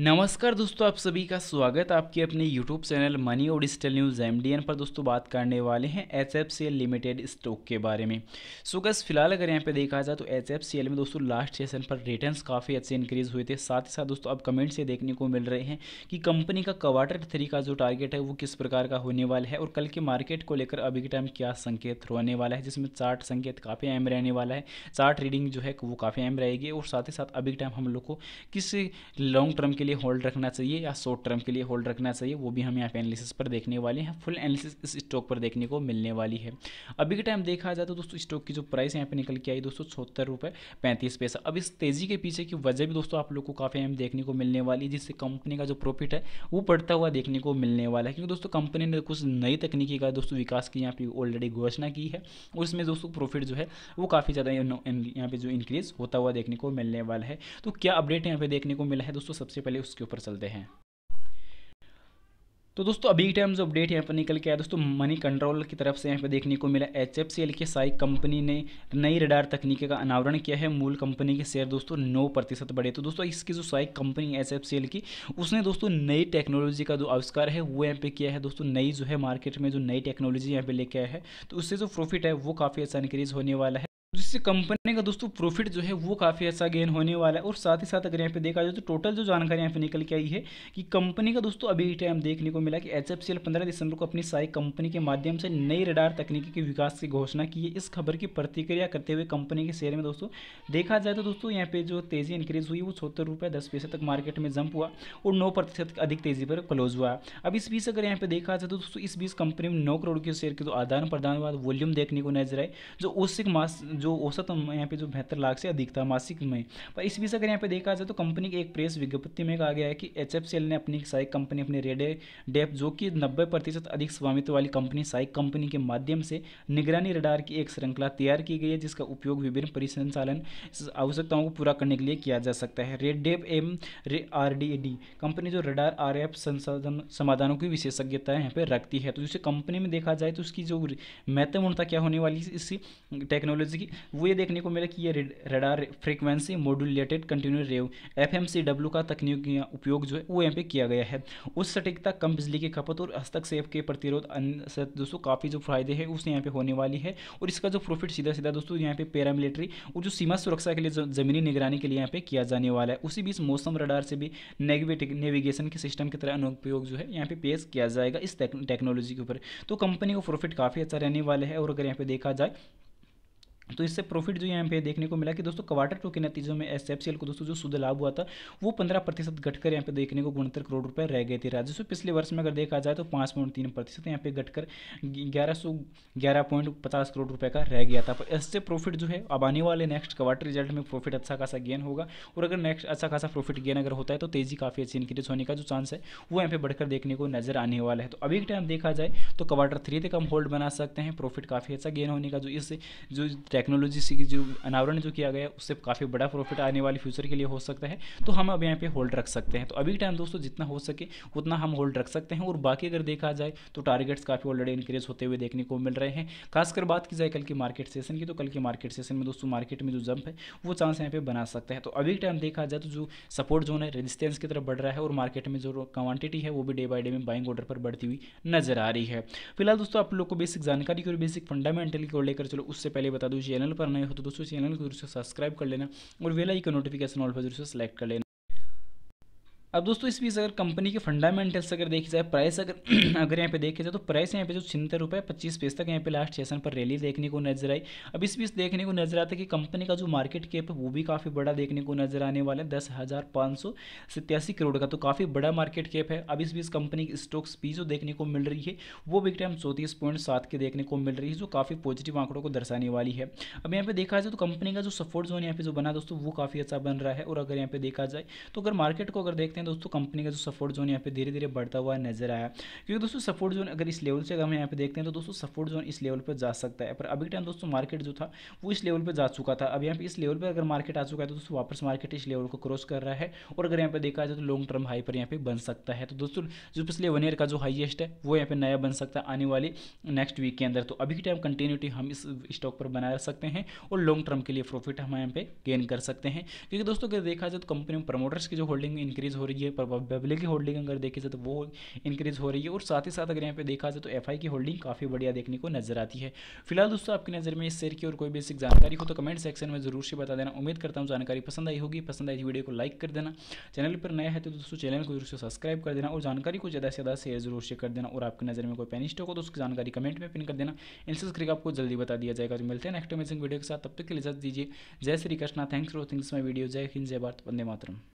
नमस्कार दोस्तों आप सभी का स्वागत आपके अपने YouTube चैनल मनी और डिजिटल न्यूज़ एम पर दोस्तों बात करने वाले हैं H F C L limited stock के बारे में सो गस फिलहाल अगर यहाँ पे देखा जाए तो एच एफ सी एल में दोस्तों लास्ट सेशन पर रिटर्न्स काफ़ी अच्छे इंक्रीज हुए थे साथ ही साथ दोस्तों अब कमेंट से देखने को मिल रहे हैं कि कंपनी का क्वार्टर थ्री का जो टारगेट है वो किस प्रकार का होने वाला है और कल के मार्केट को लेकर अभी के टाइम क्या संकेत होने वाला है जिसमें चार्ट संकेत काफ़ी अहम रहने वाला है चार्ट रीडिंग जो है वो काफ़ी अहम रहेगी और साथ ही साथ अभी के टाइम हम लोग को किस लॉन्ग टर्म के लिए होल्ड रखना चाहिए या शॉर्ट टर्म के लिए होल्ड रखना चाहिए वो भी हम यहाँ पे एनालिसिस पर देखने वाले हैं फुल एनालिसिस इस स्टॉक पर देखने को मिलने वाली है अभी के टाइम देखा जाए तो दोस्तों स्टॉक की जो प्राइस यहाँ पे निकल के आई दोस्तों छहत्तर रुपये पैंतीस पैसा अब इस तेज़ी के पीछे की वजह भी दोस्तों आप लोग को काफ़ी अहम देखने को मिलने वाली है जिससे कंपनी का जो प्रॉफिट है वो बढ़ता हुआ देखने को मिलने वाला है क्योंकि दोस्तों कंपनी ने कुछ नई तकनीकी का दोस्तों विकास की यहाँ पर ऑलरेडी घोषणा की है और इसमें दोस्तों प्रॉफिट जो है वो काफ़ी ज़्यादा यहाँ पे जो इंक्रीज़ होता हुआ देखने को मिलने वाला है तो क्या अपडेट यहाँ पे देखने को मिला है दोस्तों सबसे पहले पहले उसके ऊपर चलते हैं तो दोस्तों अभी टाइम्स अपडेट यहाँ पर निकल के आया दोस्तों मनी कंट्रोल की तरफ से यहाँ पर देखने को मिला एच एफ सी एल की साई कंपनी ने नई रडार तकनीक का अनावरण किया है मूल कंपनी के शेयर दोस्तों नौ प्रतिशत बढ़े तो दोस्तों इसकी जो साई कंपनी एच एफ सी एल की उसने दोस्तों नई टेक्नोलॉजी का जो आविष्कार है वो यहाँ पर किया है दोस्तों नई जो है मार्केट में जो नई टेक्नोलॉजी यहाँ पर लेके आया है तो उससे जो प्रॉफिट है वो काफ़ी अच्छा इंक्रीज होने वाला है जिससे कंपनी का दोस्तों प्रॉफिट जो है वो काफ़ी अच्छा गेन होने वाला है और साथ ही साथ अगर यहाँ पे देखा जाए तो टोटल जो जानकारी यहाँ पे निकल के आई है कि कंपनी का दोस्तों अभी टाइम देखने को मिला कि एच एफ दिसंबर को अपनी साई कंपनी के माध्यम से नई रडार तकनीकी के विकास की घोषणा की है इस खबर की प्रतिक्रिया करते हुए कंपनी के शेयर में दोस्तों देखा जाए तो दोस्तों यहाँ पे जो तेज़ी इंक्रीज हुई वो छोहत्तर रुपये दस पैसे तक मार्केट में जंप हुआ और नौ प्रतिशत अधिक तेज़ी पर क्लोज हुआ अब इस बीच अगर यहाँ पे देखा जाए तो दोस्तों इस बीच कंपनी में नौ करोड़ के शेयर के जो आदान प्रदान वॉल्यूम देखने को नजर आए जो उसिक मास जो औसत यहाँ पे जो बेहतर लाख से अधिक था मासिक में पर इस बीच अगर यहाँ पे देखा जाए तो कंपनी की एक प्रेस विज्ञप्ति में कहा गया है कि एच ने अपनी साइक कंपनी अपने रेडे डेप जो कि नब्बे प्रतिशत अधिक स्वामित्व वाली कंपनी साइक कंपनी के माध्यम से निगरानी रडार की एक श्रृंखला तैयार की गई है जिसका उपयोग विभिन्न परिसंचालन आवश्यकताओं को पूरा करने के लिए किया जा सकता है रेड डेप एम रे आर डी डी कंपनी जो रडार आर एफ संसाधन समाधानों की विशेषज्ञता यहाँ पर रखती है तो जिसे कंपनी में देखा जाए तो उसकी जो महत्वपूर्णता क्या होने वाली इस टेक्नोलॉजी की थी वो ये देखने को मिला कि ये radar frequency modulated continue wave F का तकनीक उपयोग जो है वो यहाँ पे किया गया है उस सटीकता कम बिजली की खपत और हस्तक्षेप के प्रतिरोध दोस्तों काफ़ी जो फायदे हैं उससे यहाँ पे होने वाली है और इसका जो प्रॉफिट सीधा सीधा दोस्तों यहाँ पे पैरामिलिट्री और जो सीमा सुरक्षा के लिए ज़मीनी निगरानी के लिए यहाँ पे किया जाने वाला है उसी बीच मौसम रडार से भी नेविगेशन के सिस्टम की तरह अनुपयोग जो है यहाँ पे पेश किया जाएगा इस टेक्नोलॉजी के ऊपर तो कंपनी को प्रॉफिट काफ़ी अच्छा रहने वाला है और अगर यहाँ पे देखा जाए तो इससे प्रॉफिट जो यहाँ पे देखने को मिला कि दोस्तों क्वार्टर टू के नतीजों में एस को दोस्तों जो शुद्ध लाभ हुआ था वो पंद्रह प्रतिशत घटकर यहाँ पे देखने को उनहत्तर करोड़ रुपए रह गए थे राजस्व पिछले वर्ष में अगर देखा जाए तो पाँच पॉइंट तीन प्रतिशत यहाँ पे घटकर ग्यारह सौ ग्यारह पॉइंट पचास करोड़ रुपये का रह गया था पर इससे प्रॉफिट जो है अब आने वाले नेक्स्ट क्वार्टर रिजल्ट में प्रॉफिट अच्छा खासा गेन होगा और अगर नेक्स्ट अच्छा खासा प्रॉफिट गेन अगर होता है तो तेजी काफ़ी अच्छी इंक्रीज होने का जो चांस है वो यहाँ पे बढ़कर देखने को नजर आने वाला है तो अभी के टाइम देखा जाए तो क्वार्टर थ्री तक हम होल्ड बना सकते हैं प्रॉफिट काफ़ी अच्छा गेन होने का जो इससे जो टेक्नोलॉजी से जो अनावरण जो किया गया उससे काफ़ी बड़ा प्रॉफिट आने वाले फ्यूचर के लिए हो सकता है तो हम अब यहाँ पे होल्ड रख सकते हैं तो अभी के टाइम दोस्तों जितना हो सके उतना हम होल्ड रख सकते हैं और बाकी अगर देखा जाए तो टारगेट्स काफ़ी ऑलरेडी इंक्रीज होते हुए देखने को मिल रहे हैं खासकर बात की जाए कल की मार्केट सेशन की तो कल की मार्केट सेशन में दोस्तों मार्केट में जो जंप है वो चांस यहाँ पर बना सकता है तो अभी के टाइम देखा जाए तो जो सपोर्ट जोन है रेजिस्टेंस की तरफ बढ़ रहा है और मार्केट में जो क्वांटिटी है वो भी डे बाई डे में बाइंग ऑर्डर पर बढ़ती हुई नजर आ रही है फिलहाल दोस्तों आप लोग को बेसिक जानकारी की और बेसिक फंडामेंटल को लेकर चलो उससे पहले बता दूँ चैनल पर नए हो तो दोस्तों चैनल को जरूर से सब्सक्राइब कर लेना और वेल आई का नोटिफिकेशन ऑल पर जरूर से सेलेक्ट कर लेना अब दोस्तों इस बीच अगर कंपनी के फंडामेंटल्स अगर देखी जाए प्राइस अगर अगर यहाँ पे देखी जाए तो प्राइस यहाँ पे जो छिन्नते रुपये पच्चीस पैसे तक यहाँ पे लास्ट सेशन पर रैली देखने को नजर आई अब इस बीच देखने को नजर आता है कि कंपनी का जो मार्केट कैप है वो भी काफ़ी बड़ा देखने को नजर आने वाला है दस हज़ार पाँच सौ सत्यासी करोड़ का तो काफ़ी बड़ा मार्केट कैप है अब इस बीच कंपनी की स्टॉक्स भी जो देखने को मिल रही है वो बिग टाइम चौंतीस पॉइंट सात के देखने को मिल रही है जो काफ़ी पॉजिटिव आंकड़ों को दर्शाने वाली है अब यहाँ पे देखा जाए तो कंपनी का जो सपोर्ट जोन यहाँ पे जो बना दोस्तों वो काफ़ी अच्छा बन रहा है और अगर यहाँ पे देखा जाए तो अगर मार्केट को अगर देखते सकते हैं दोस्तों कंपनी का जो सपोर्ट जोन यहाँ पे धीरे धीरे बढ़ता हुआ नजर आया क्योंकि दोस्तों सपोर्ट जोन अगर इस लेवल से अगर हम यहाँ पे देखते हैं तो दोस्तों सपोर्ट जोन इस लेवल पर जा सकता है पर अभी टाइम दोस्तों मार्केट जो था वो इस लेवल पर जा चुका था अब यहाँ पे इस लेवल पर अगर मार्केट आ चुका है तो दोस्तों वापस मार्केट इस लेवल को क्रॉस कर रहा है और अगर यहाँ पे देखा जाए तो लॉन्ग टर्म हाई पर यहाँ पे बन सकता है तो दोस्तों जो पिछले वन ईयर का जो हाइएस्ट है वो यहाँ पे नया बन सकता है आने वाली नेक्स्ट वीक के अंदर तो अभी के टाइम कंटिन्यूटी हम इस स्टॉक पर बना सकते हैं और लॉन्ग टर्म के लिए प्रॉफिट हम यहाँ पे गेन कर सकते हैं क्योंकि दोस्तों अगर देखा जाए तो कंपनी में प्रमोटर्स की जो होल्डिंग इंक्रीज हो रही है बेवले की होल्डिंग अगर देखी जाए तो वो इंक्रीज़ हो रही है और साथ ही साथ अगर यहाँ पे देखा जाए तो एफ की होल्डिंग काफ़ी बढ़िया देखने को नजर आती है फिलहाल दोस्तों आपकी नज़र में इस शेयर की और कोई बेसिक जानकारी हो तो कमेंट सेक्शन में जरूर से बता देना उम्मीद करता हूँ जानकारी पसंद आई होगी पसंद आई वीडियो को लाइक कर देना चैनल पर नया है तो दोस्तों चैनल को जरूर से सब्सक्राइब कर देना और जानकारी को ज़्यादा से ज़्यादा शेयर जरूर से कर देना और आपकी नज़र में कोई पैनिक स्टॉक हो तो उसकी जानकारी कमेंट में पिन कर देना इनसे करके आपको जल्दी बता दिया जाएगा तो मिलते हैं नेक्स्ट अमेजिंग वीडियो के साथ तब तक के लिए इजाजत दीजिए जय Shri Krishna thanks for watching my video जय हिंद जय भारत वंदे मातरम